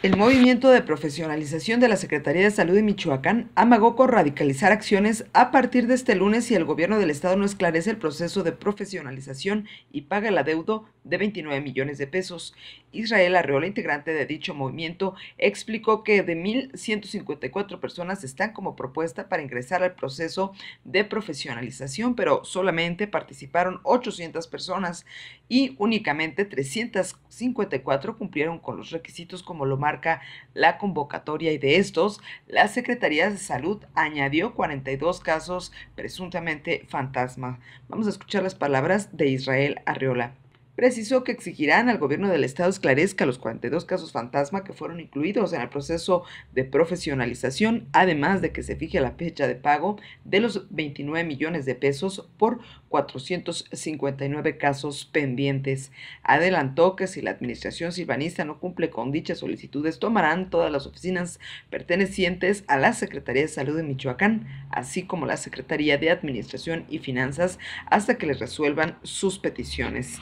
El movimiento de profesionalización de la Secretaría de Salud de Michoacán amagó con radicalizar acciones a partir de este lunes si el gobierno del estado no esclarece el proceso de profesionalización y paga el adeudo de 29 millones de pesos. Israel Arreola, integrante de dicho movimiento, explicó que de 1.154 personas están como propuesta para ingresar al proceso de profesionalización, pero solamente participaron 800 personas y únicamente 354 cumplieron con los requisitos como lo más marca la convocatoria y de estos, la Secretaría de Salud añadió 42 casos presuntamente fantasma. Vamos a escuchar las palabras de Israel Arriola precisó que exigirán al gobierno del estado esclarezca los 42 casos fantasma que fueron incluidos en el proceso de profesionalización, además de que se fije la fecha de pago de los 29 millones de pesos por 459 casos pendientes. Adelantó que si la administración silvanista no cumple con dichas solicitudes, tomarán todas las oficinas pertenecientes a la Secretaría de Salud de Michoacán, así como la Secretaría de Administración y Finanzas, hasta que les resuelvan sus peticiones.